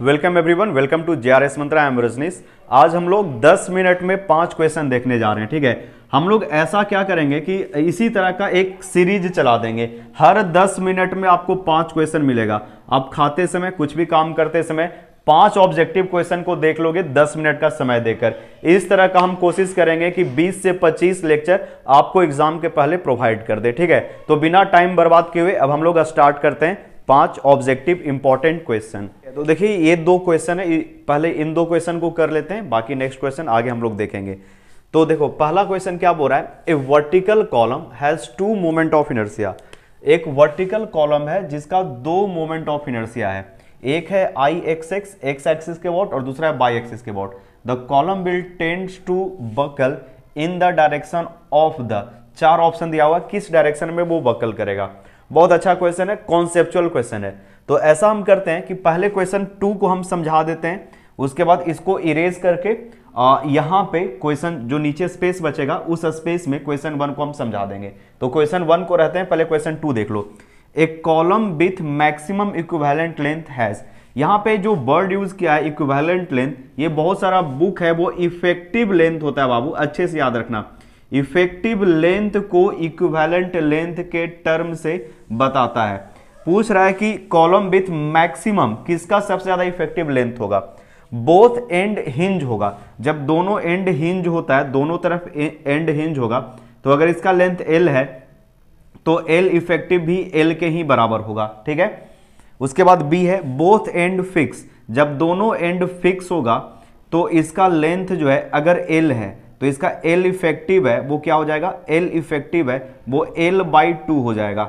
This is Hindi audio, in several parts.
welcome everyone welcome to JRS Mantra am Rajnish आज हम लोग 10 मिनट में पांच क्वेश्चन देखने जा रहे हैं ठीक है हम लोग ऐसा क्या करेंगे कि इसी तरह का एक सीरीज चला देंगे हर 10 मिनट में आपको पांच क्वेश्चन मिलेगा आप खाते समय कुछ भी काम करते समय पांच ऑब्जेक्टिव क्वेश्चन को देख लोगे दस मिनट का समय देकर इस तरह का हम कोशिश करेंगे कि 20 से 25 लेक्चर आपको एग्जाम के पहले प्रोवाइड कर दे ठीक है तो बिना टाइम बर्बाद किए हुए अब हम लोग स्टार्ट करते हैं पांच ऑब्जेक्टिव इंपॉर्टेंट क्वेश्चन तो देखिए ये दो क्वेश्चन है पहले इन दो क्वेश्चन को कर लेते हैं बाकी नेक्स्ट क्वेश्चन आगे हम लोग देखेंगे तो देखो पहला क्वेश्चन क्या बोल रहा है a vertical column has two moment of inertia एक वर्टिकल कॉलम है जिसका दो मोमेंट ऑफ इनर्सिया है एक है I x X X axis के वॉट और दूसरा है बाई एक्सिस के about the column will tends to buckle in the direction of the चार ऑप्शन दिया हुआ किस डायरेक्शन में वो बकल करेगा बहुत अच्छा क्वेश्चन है कॉन्सेप्चुअल क्वेश्चन है तो ऐसा हम करते हैं कि पहले क्वेश्चन टू को हम समझा देते हैं उसके बाद इसको इरेज करके यहां पे क्वेश्चन जो नीचे स्पेस बचेगा उस स्पेस में क्वेश्चन वन को हम समझा देंगे तो क्वेश्चन वन को रहते हैं पहले क्वेश्चन टू देख लो a column with maximum equivalent length has यहां पे जो वर्ड यूज किया है इक्विवेलेंट लेंथ ये बहुत सारा बुक है वो इफेक्टिव लेंथ होता है बाबू अच्छे से याद रखना इफेक्टिव लेंथ को इक्विवेलेंट लेंथ के टर्म से बताता है पूछ रहा है कि कॉलम विथ मैक्सिमम किसका सबसे ज्यादा इफेक्टिव लेंथ होगा बोथ एंड हिंज होगा जब दोनों एंड हिंज होता है दोनों तरफ एंड हिंज होगा तो अगर इसका लेंथ एल है तो एल इफेक्टिव भी एल के ही बराबर होगा ठीक है उसके बाद बी है बोथ एंड फिक्स जब दोनों एंड फिक्स होगा तो इसका लेंथ जो है अगर एल है तो इसका एल इफेक्टिव है वो क्या हो जाएगा एल इफेक्टिव है वो एल बाई टू हो जाएगा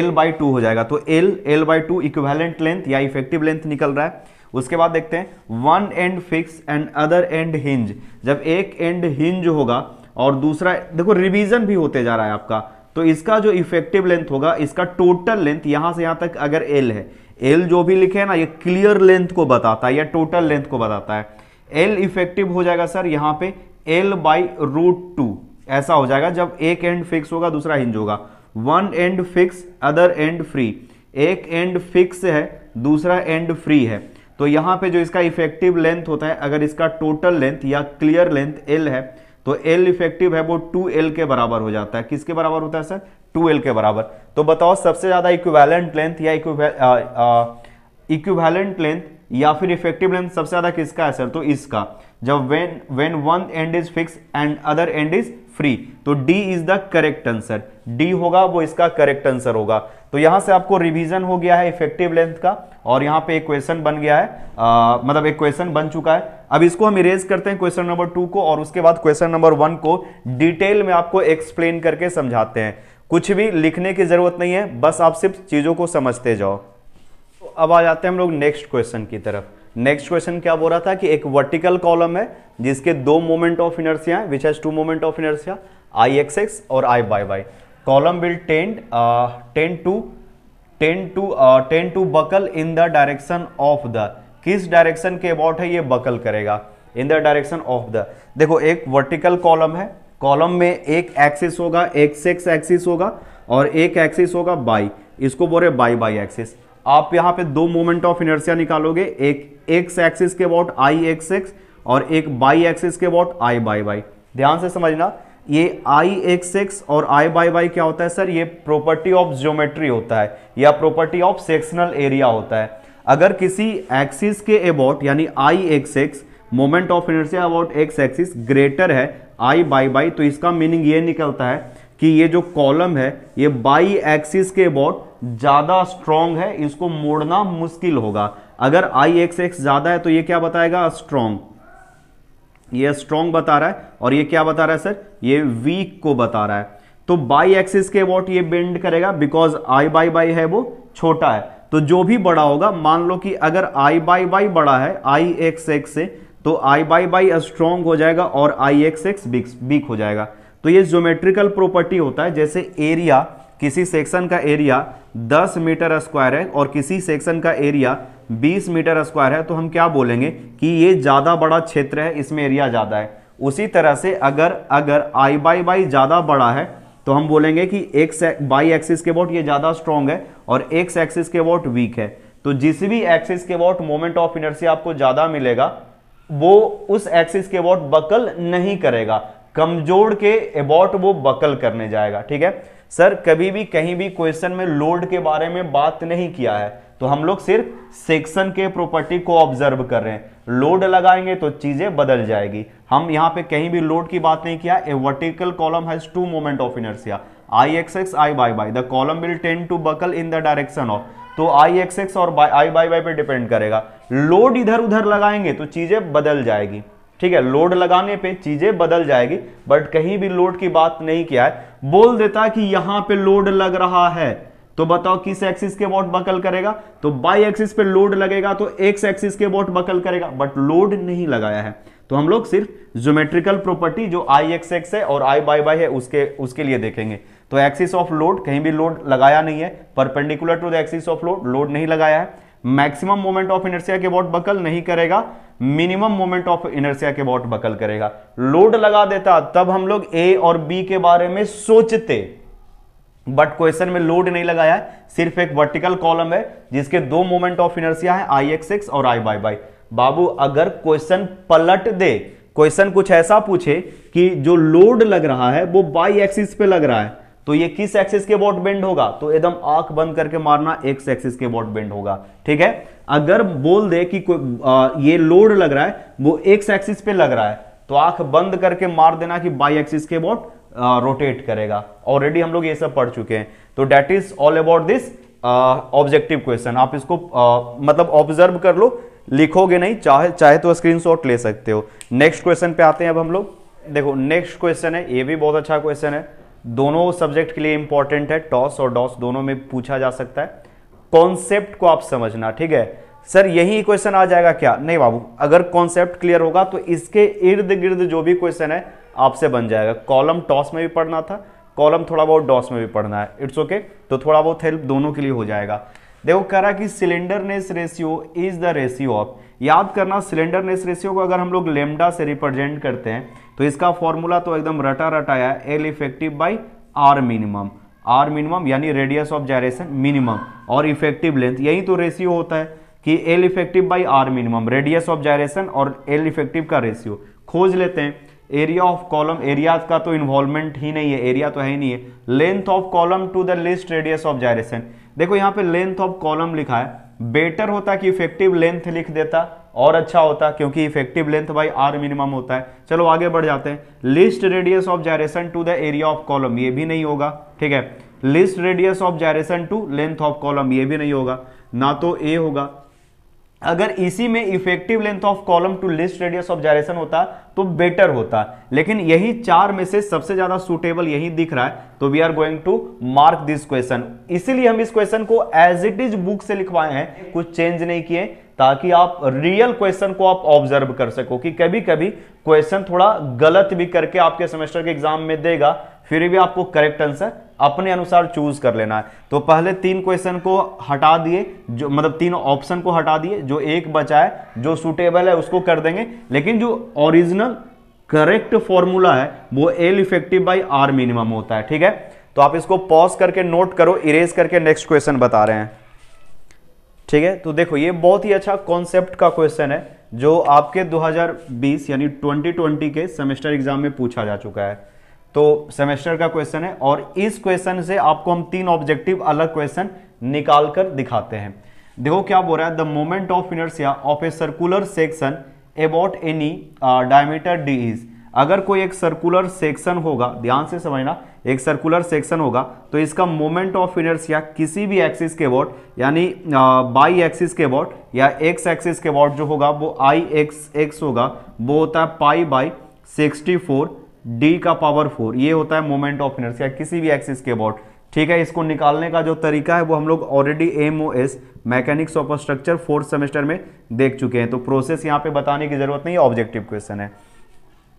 एल बाई टू हो जाएगा तो L L by two equivalent length या इफेक्टिव लेंथ निकल रहा है उसके बाद देखते हैं one end fix and other end hinge जब एक एंड हिंज होगा और दूसरा देखो रिविजन भी होते जा रहा है आपका तो इसका जो इफेक्टिव लेंथ होगा इसका टोटल लेंथ यहां से यहां तक अगर एल है एल जो भी लिखे है ना ये क्लियर लेंथ को बताता है या टोटल लेंथ को बताता है एल इफेक्टिव हो जाएगा सर यहां पे एल बाई रूट टू ऐसा हो जाएगा जब एक एंड फिक्स होगा दूसरा हिंज होगा one end fix other end free एक एंड फिक्स है दूसरा एंड फ्री है तो यहाँ पे जो इसका इफेक्टिव लेंथ होता है अगर इसका टोटल लेंथ या क्लियर लेंथ एल है तो एल इफेक्टिव है वो टू एल के बराबर हो जाता है किसके बराबर होता है सर टू एल के बराबर तो बताओ सबसे ज़्यादा इक्विवेलेंट लेंथ या इक्विवेलेंट लेंथ या फिर इफेक्टिव लेंथ सबसे ज़्यादा किसका है सर तो इसका जब when when one end is fix and other end is free तो D is the correct answer D होगा वो इसका करेक्ट आंसर होगा तो यहां से आपको रिवीजन हो गया है इफेक्टिव लेंथ का और यहां पे एक क्वेश्चन बन गया है आ, मतलब एक क्वेश्चन बन चुका है अब इसको हम इरेज करते हैं क्वेश्चन नंबर टू को और उसके बाद क्वेश्चन नंबर वन को डिटेल में आपको एक्सप्लेन करके समझाते हैं कुछ भी लिखने की जरूरत नहीं है बस आप सिर्फ चीजों को समझते जाओ अब आ जाते हैं हम लोग नेक्स्ट क्वेश्चन की तरफ नेक्स्ट क्वेश्चन क्या बोल रहा था कि एक वर्टिकल कॉलम है जिसके दो moment of inertia which has two moment of inertia I x x और I Y Y column will tend tend to tend to tend to buckle in the direction of the किस डायरेक्शन के अबाउट है ये बकल करेगा in the direction of the देखो एक वर्टिकल कॉलम है कॉलम में एक एक्सिस होगा एक्स एक्स एक्सिस होगा और एक एक्सिस होगा बाई इसको बोल रहे बाई बाई एक्सिस आप यहां पे दो मोमेंट ऑफ इनर्सिया निकालोगे एक एक्स एक्सिस के अबाउट आई एक्स एक्स और एक बाई एक्सिस के अबाउट आई बाई बाई ध्यान से समझना ये आई एक्स एक्स और आई बाई बाई क्या होता है सर ये प्रॉपर्टी ऑफ ज्योमेट्री होता है या प्रॉपर्टी ऑफ सेक्शनल एरिया होता है अगर किसी एक्सिस के अबाउट यानी I x x moment of inertia about x axis greater है आई बाई बाई तो इसका मीनिंग ये निकलता है कि ये जो कॉलम है ये बाई एक्सिस के अबाउट ज़्यादा स्ट्रॉन्ग है इसको मोड़ना मुश्किल होगा अगर आई एक्स एक्स ज़्यादा है तो ये क्या बताएगा स्ट्रॉन्ग ये स्ट्रॉन्ग बता रहा है और ये क्या बता रहा है सर ये वीक को बता रहा है तो बाई एक्सिस के वॉट ये बेंड करेगा बिकॉज आई बाई बाई है वो छोटा है तो जो भी बड़ा होगा मान लो कि अगर आई बाई बाई बड़ा है आई एक्स एक्स से तो आई बाई बाई स्ट्रॉन्ग हो जाएगा और आई एक्स एक्स वीक हो जाएगा तो ये ज्योमेट्रिकल प्रॉपर्टी होता है जैसे एरिया किसी सेक्शन का एरिया 10 मीटर स्क्वायर है और किसी सेक्शन का एरिया 20 मीटर स्क्वायर है तो हम क्या बोलेंगे कि ये ज़्यादा बड़ा क्षेत्र है इसमें एरिया ज़्यादा है उसी तरह से अगर अगर आई बाई बाई ज़्यादा बड़ा है तो हम बोलेंगे कि एक बाई एक्सिस के वोट ये ज़्यादा स्ट्रॉन्ग है और एक्स एक्सिस के वोट वीक है तो जिस भी एक्सिस के वोट मोमेंट ऑफ इनर्सी आपको ज़्यादा मिलेगा वो उस एक्सिस के वोट बकल नहीं करेगा कमजोर के अबाउट वो बकल करने जाएगा ठीक है सर कभी भी कहीं भी क्वेश्चन में लोड के बारे में बात नहीं किया है तो हम लोग सिर्फ सेक्शन के प्रॉपर्टी को ऑब्जर्व कर रहे हैं लोड लगाएंगे तो चीजें बदल जाएगी हम यहां पे कहीं भी लोड की बात नहीं किया a vertical column has two moment of inertia I x x I by y the column will tend to buckle in the direction of तो आई एक्स एक्स और आई बाई बाई पे डिपेंड करेगा लोड इधर उधर लगाएंगे तो चीजें बदल जाएगी ठीक है लोड लगाने पे चीजें बदल जाएगी बट कहीं भी लोड की बात नहीं किया है बोल देता है कि यहां पे लोड लग रहा है तो बताओ किस एक्सिस के वॉट बकल करेगा तो बाई एक्सिस पे लोड लगेगा तो एक्स एक्सिस के वॉट बकल करेगा बट लोड नहीं लगाया है तो हम लोग सिर्फ ज्योमेट्रिकल प्रॉपर्टी जो आई एक्स एक्स है और आई बाई बाई है उसके उसके लिए देखेंगे तो एक्सिस ऑफ लोड कहीं भी लोड लगाया नहीं है perpendicular to the axis of load load नहीं लगाया है मैक्सिमम मोमेंट ऑफ इनर्सिया के वॉट बकल नहीं करेगा मिनिमम मोमेंट ऑफ इनर्सिया के बॉट बकल करेगा लोड लगा देता तब हम लोग ए और बी के बारे में सोचते बट क्वेश्चन में लोड नहीं लगाया है सिर्फ एक वर्टिकल कॉलम है जिसके दो मोमेंट ऑफ इनर्सिया है आई एक्स एक्स और आई बाई बाई बाबू अगर क्वेश्चन पलट दे क्वेश्चन कुछ ऐसा पूछे कि जो लोड लग रहा है वो बाई एक्सिस पे लग रहा है तो ये किस एक्सिस के बोट बेंड होगा तो एकदम आंख बंद करके मारना एक एक्सिस के बोट बेंड होगा ठीक है अगर बोल दे कि कोई आ, ये लोड लग रहा है वो एक्स एक्सिस पे लग रहा है तो आंख बंद करके मार देना कि बाई एक्सिस के बोट रोटेट करेगा ऑलरेडी हम लोग ये सब पढ़ चुके हैं तो that is all about this objective question आप इसको uh, मतलब ऑब्जर्व कर लो लिखोगे नहीं चाहे चाहे तो स्क्रीनशॉट ले सकते हो नेक्स्ट क्वेश्चन पे आते हैं अब हम लोग देखो नेक्स्ट क्वेश्चन है ये भी बहुत अच्छा क्वेश्चन है दोनों सब्जेक्ट के लिए इंपॉर्टेंट है टॉस और डॉस दोनों में पूछा जा सकता है कॉन्सेप्ट को आप समझना ठीक है सर यही क्वेश्चन आ जाएगा क्या नहीं बाबू अगर कॉन्सेप्ट क्लियर होगा तो इसके इर्द गिर्द जो भी क्वेश्चन है आपसे बन जाएगा कॉलम टॉस में भी पढ़ना था कॉलम थोड़ा बहुत डॉस में भी पढ़ना है इट्स ओके okay, तो थोड़ा बहुत हेल्प दोनों के लिए हो जाएगा देखो कह रहा कि slenderness ratio is the ratio of याद करना सिलेंडरनेस रेशियो को अगर हम लोग लेमडा से रिप्रेजेंट करते हैं तो इसका फॉर्मूला तो एकदम रटा रटाया है L effective by r minimum r minimum यानी रेडियस ऑफ जायरेशन मिनिमम और इफेक्टिव लेंथ यही तो रेशियो होता है कि L effective by r minimum radius of gyration और एल इफेक्टिव का रेशियो खोज लेते हैं एरिया ऑफ कॉलम एरिया का तो इन्वॉल्वमेंट ही नहीं है एरिया तो है ही नहीं है length of column to the least radius of gyration देखो यहाँ पे लेंथ ऑफ कॉलम लिखा है बेटर होता कि इफेक्टिव लेंथ लिख देता और अच्छा होता क्योंकि effective length by r minimum होता है चलो आगे बढ़ जाते हैं least radius of gyration to the area of column ये भी नहीं होगा ठीक है least radius of gyration to length of column ये भी नहीं होगा ना तो ए होगा अगर इसी में effective length of column to least radius of gyration होता तो बेटर होता लेकिन यही चार में से सबसे ज्यादा सुटेबल यही दिख रहा है तो we are going to mark this question इसीलिए हम इस क्वेश्चन को एज इट इज बुक से लिखवाए हैं कुछ चेंज नहीं किए ताकि आप रियल क्वेश्चन को आप ऑब्जर्व कर सको कि कभी कभी क्वेश्चन थोड़ा गलत भी करके आपके सेमेस्टर के एग्जाम में देगा फिर भी आपको करेक्ट आंसर अपने अनुसार चूज कर लेना है तो पहले तीन क्वेश्चन को हटा दिए जो मतलब तीन ऑप्शन को हटा दिए जो एक बचा है जो सुटेबल है उसको कर देंगे लेकिन जो ओरिजिनल करेक्ट फॉर्मूला है वो L effective by r minimum होता है ठीक है तो आप इसको पॉज करके नोट करो इरेज करके नेक्स्ट क्वेश्चन बता रहे हैं ठीक है तो देखो ये बहुत ही अच्छा कॉन्सेप्ट का क्वेश्चन है जो आपके 2020 यानी 2020 के सेमेस्टर एग्जाम में पूछा जा चुका है तो सेमेस्टर का क्वेश्चन है और इस क्वेश्चन से आपको हम तीन ऑब्जेक्टिव अलग क्वेश्चन निकाल कर दिखाते हैं देखो क्या बोल रहा है the moment of inertia of a circular section about any diameter D is अगर कोई एक सर्कुलर सेक्शन होगा ध्यान से समझना एक सर्कुलर सेक्शन होगा तो इसका मोमेंट ऑफ इनर्सिया किसी भी एक्सिस के अबाउट यानी बाई uh, एक्सिस के अबाउट या एक्स एक्सिस के अबाउट जो होगा वो आई एक्स एक्स होगा वो होता है pi by sixty four D का पावर फोर ये होता है मोमेंट ऑफ इनर्सिया किसी भी एक्सिस के अबाउट ठीक है इसको निकालने का जो तरीका है वो हम लोग already M O S mechanics of structure fourth semester में देख चुके हैं तो प्रोसेस यहाँ पे बताने की जरूरत नहीं ऑब्जेक्टिव क्वेश्चन है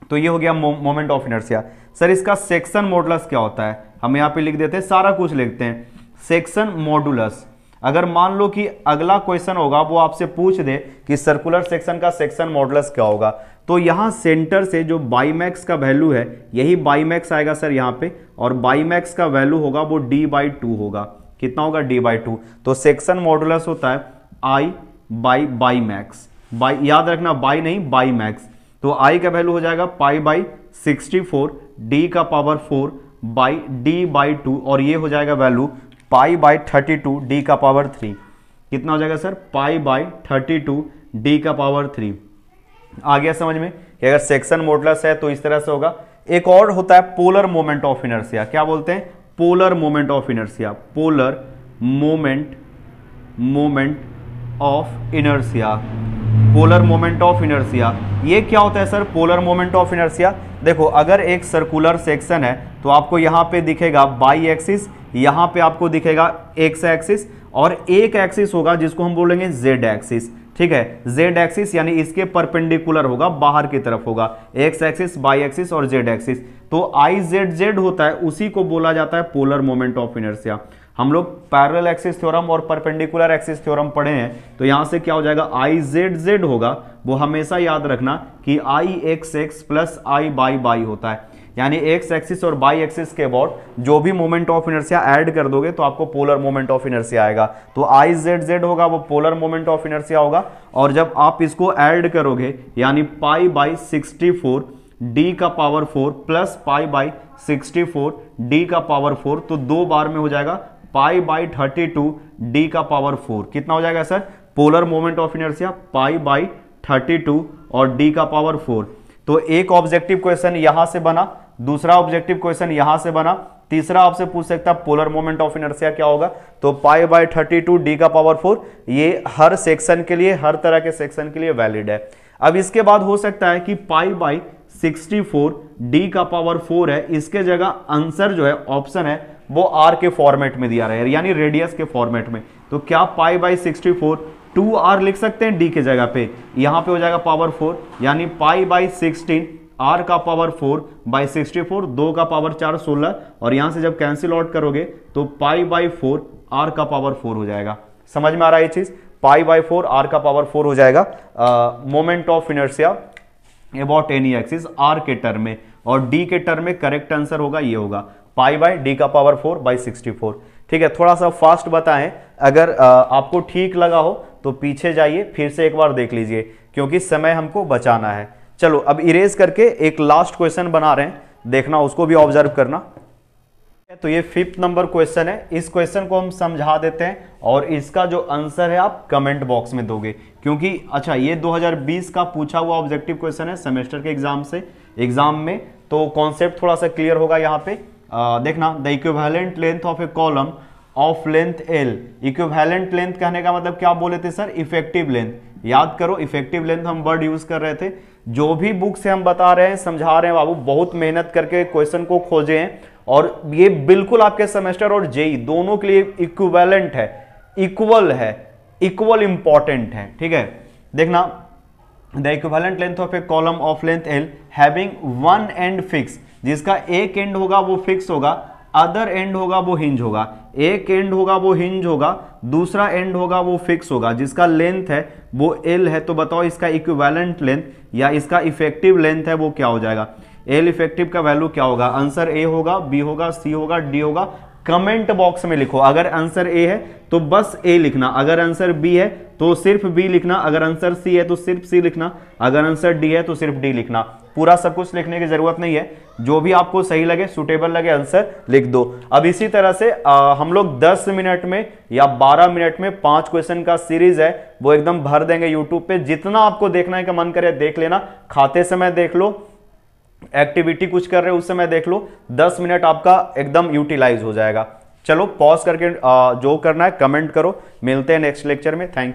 तो ये हो गया मोमेंट ऑफ इनर्सिया सर इसका सेक्शन मॉडुलस क्या होता है हम यहाँ पे लिख देते हैं सारा कुछ लिखते हैं सेक्शन मॉडुलस अगर मान लो कि अगला क्वेश्चन होगा वो आपसे पूछ दे कि सर्कुलर सेक्शन का सेक्शन मॉडल क्या होगा तो यहाँ सेंटर से जो बाईमैक्स का वैल्यू है यही बाईमैक्स आएगा सर यहाँ पे और बाईमैक्स का वैल्यू होगा वो डी बाई टू होगा कितना होगा डी बाई टू तो सेक्शन मॉडुलस होता है I by y max y याद रखना बाई नहीं बाई मैक्स तो आई का वैल्यू हो जाएगा pi by sixty four D का power four by D by two और ये हो जाएगा value pi by thirty two D का पावर थ्री कितना हो जाएगा sir pi by thirty two D का पावर थ्री आ गया समझ में कि अगर सेक्शन मोडलस है तो इस तरह से होगा एक और होता है पोलर मोमेंट ऑफ इनर्सिया क्या बोलते हैं polar moment of inertia polar moment moment of inertia polar moment of inertia ये क्या होता है sir polar moment of inertia देखो अगर एक सर्कुलर सेक्शन है तो आपको यहां पे दिखेगा बाई एक्सिस यहाँ पे आपको दिखेगा एक्स एक्सिस और एक एक्सिस होगा जिसको हम बोलेंगे जेड एक्सिस ठीक है जेड एक्सिस यानी इसके परपेंडिकुलर होगा बाहर की तरफ होगा एक्स एक्सिस बाई एक्सिस और जेड एक्सिस तो आई जेड जेड होता है उसी को बोला जाता है पोलर मोमेंट ऑफ इनर्सिया हम लोग पैरल एक्सिस थ्योरम और परपेंडिकुलर एक्सिस थ्योरम पढ़े हैं तो यहां से क्या हो जाएगा आई जेड जेड होगा वो हमेशा याद रखना कि I x x plus I by y होता है यानी एक्स एक्सिस और बाई एक्सिस के अबाउट जो भी मोमेंट ऑफ इनर्सिया ऐड कर दोगे तो आपको पोलर मोमेंट ऑफ इनर्सिया आएगा तो आई जेड जेड होगा वो पोलर मोमेंट ऑफ इनर्सिया होगा और जब आप इसको ऐड करोगे यानी pi by sixty four D का power four plus pi by sixty four D का पावर फोर तो दो बार में हो जाएगा pi by thirty two D का पावर फोर कितना हो जाएगा sir polar moment of inertia pi by thirty two और डी का पावर फोर तो एक ऑब्जेक्टिव क्वेश्चन यहां से बना दूसरा ऑब्जेक्टिव क्वेश्चन यहां से बना तीसरा आपसे पूछ सकता है पोलर मोमेंट ऑफ इनर्सिया क्या होगा तो पाई बाय 32 डी का पावर फोर ये हर सेक्शन के लिए हर तरह के सेक्शन के लिए वैलिड है अब इसके बाद हो सकता है कि पाई बाई 64 डी का पावर फोर है इसके जगह आंसर जो है ऑप्शन है वो आर के फॉर्मेट में दिया रहे यानी रेडियस के फॉर्मेट में तो क्या pi by sixty four two r लिख सकते हैं डी के जगह पे यहां पे हो जाएगा पावर फोर यानी पाई बाई सिक्सटीन आर का power four by sixty four दो का पावर चार सोलह और यहां से जब कैंसिल आउट करोगे तो पाई बाई फोर आर का पावर फोर हो जाएगा समझ में आ रहा है ये चीज पाई बाई फोर आर का पावर फोर हो जाएगा moment of inertia about any axis r के टर्म में और डी के टर्म में करेक्ट आंसर होगा ये होगा पाई बाई डी का power four by sixty four ठीक है थोड़ा सा फास्ट बताएं अगर आ, आपको ठीक लगा हो तो पीछे जाइए फिर से एक बार देख लीजिए क्योंकि समय हमको बचाना है चलो अब इरेज करके एक लास्ट क्वेश्चन बना रहे हैं देखना उसको भी ऑब्जर्व करना तो ये फिफ्थ नंबर क्वेश्चन है इस क्वेश्चन को हम समझा देते हैं और इसका जो आंसर है आप कमेंट बॉक्स में दोगे क्योंकि अच्छा ये 2020 का पूछा हुआ ऑब्जेक्टिव क्वेश्चन है सेमेस्टर के एग्जाम से एग्जाम में तो कॉन्सेप्ट थोड़ा सा क्लियर होगा यहाँ पे आ, देखना the equivalent length of a column of length L equivalent length कहने का मतलब क्या बोले थे सर इफेक्टिव लेंथ याद करो इफेक्टिव लेंथ हम वर्ड यूज कर रहे थे जो भी बुक से हम बता रहे हैं समझा रहे हैं बाबू बहुत मेहनत करके क्वेश्चन को खोजे हैं और ये बिल्कुल आपके सेमेस्टर और जेई दोनों के लिए इक्विवेलेंट है इक्वल है इक्वल इंपॉर्टेंट है ठीक है देखना the equivalent length of a column of length L having one end fix जिसका एक एंड होगा वो फिक्स होगा अदर एंड होगा वो हिंज होगा एक एंड होगा वो हिंज होगा दूसरा एंड होगा वो फिक्स होगा जिसका लेंथ है वो एल है तो बताओ इसका इक्विवेलेंट लेंथ या इसका इफेक्टिव लेंथ है वो क्या हो जाएगा एल इफेक्टिव का वैल्यू क्या होगा आंसर ए होगा बी होगा सी होगा डी होगा कमेंट बॉक्स में लिखो अगर आंसर ए है तो बस ए लिखना अगर आंसर बी है तो सिर्फ बी लिखना अगर आंसर सी है तो सिर्फ सी लिखना अगर आंसर डी है तो सिर्फ डी लिखना पूरा सब कुछ लिखने की जरूरत नहीं है जो भी आपको सही लगे सुटेबल लगे आंसर लिख दो अब इसी तरह से आ, हम लोग 10 मिनट में या 12 मिनट में पांच क्वेश्चन का सीरीज है वो एकदम भर देंगे यूट्यूब पे जितना आपको देखना है का मन करे देख लेना खाते समय देख लो एक्टिविटी कुछ कर रहे हो उस समय देख लो दस मिनट आपका एकदम यूटिलाइज हो जाएगा चलो पॉज करके जो करना है कमेंट करो मिलते हैं नेक्स्ट लेक्चर में थैंक यू